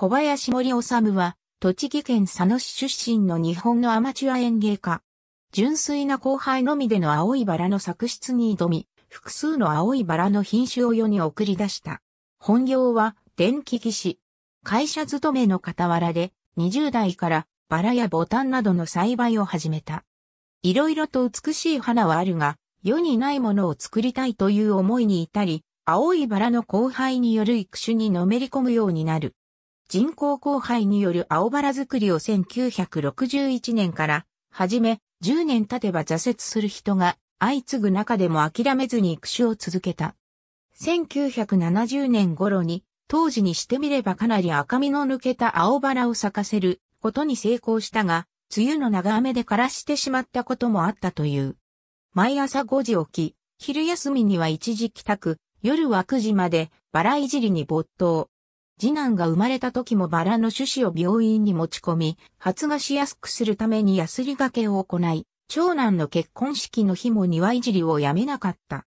小林森治は、栃木県佐野市出身の日本のアマチュア演芸家。純粋な後輩のみでの青いバラの作出に挑み、複数の青いバラの品種を世に送り出した。本業は、電気技師。会社勤めの傍らで、20代からバラやボタンなどの栽培を始めた。いろいろと美しい花はあるが、世にないものを作りたいという思いに至り、青いバラの後輩による育種にのめり込むようになる。人工交配による青バラ作りを1961年から始め、10年経てば挫折する人が相次ぐ中でも諦めずに育種を続けた。1970年頃に当時にしてみればかなり赤みの抜けた青バラを咲かせることに成功したが、梅雨の長雨で枯らしてしまったこともあったという。毎朝5時起き、昼休みには一時帰宅、夜は9時までバラいじりに没頭。次男が生まれた時もバラの種子を病院に持ち込み、発芽しやすくするためにヤスリ掛けを行い、長男の結婚式の日も庭いじりをやめなかった。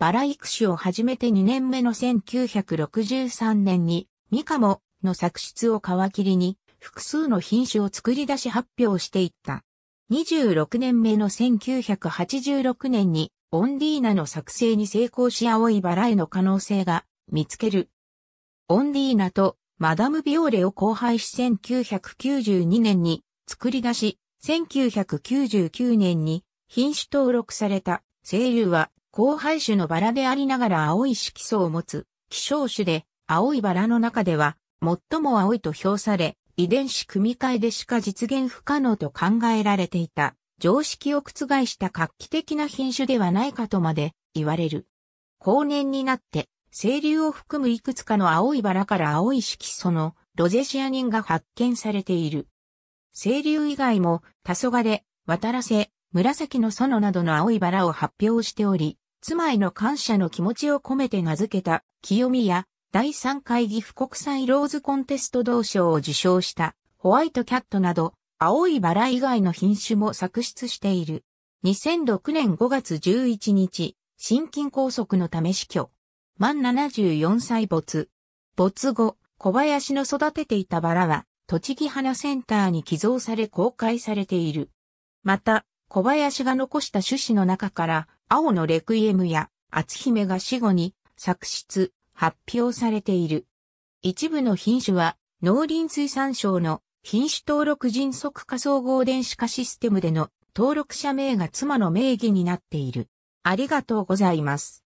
バラ育種を始めて2年目の1963年に、ミカモの作出を皮切りに、複数の品種を作り出し発表していった。26年目の1986年に、オンディーナの作成に成功し青いバラへの可能性が見つけるオンディーナとマダム・ビオーレを交配し1992年に作り出し、1999年に品種登録された清流は交配種のバラでありながら青い色素を持つ希少種で青いバラの中では最も青いと評され遺伝子組み換えでしか実現不可能と考えられていた常識を覆した画期的な品種ではないかとまで言われる。後年になって清流を含むいくつかの青いバラから青い色素のロゼシアニンが発見されている。清流以外も、黄昏、渡らせ、紫の園などの青いバラを発表しており、妻への感謝の気持ちを込めて名付けた、清宮、や、第3回岐阜国際ローズコンテスト同賞を受賞した、ホワイトキャットなど、青いバラ以外の品種も作出している。2006年5月11日、心筋梗塞のため死去。満74歳没。没後、小林の育てていたバラは、栃木花センターに寄贈され公開されている。また、小林が残した種子の中から、青のレクイエムや、厚姫が死後に、作出、発表されている。一部の品種は、農林水産省の品種登録迅速化総合電子化システムでの登録者名が妻の名義になっている。ありがとうございます。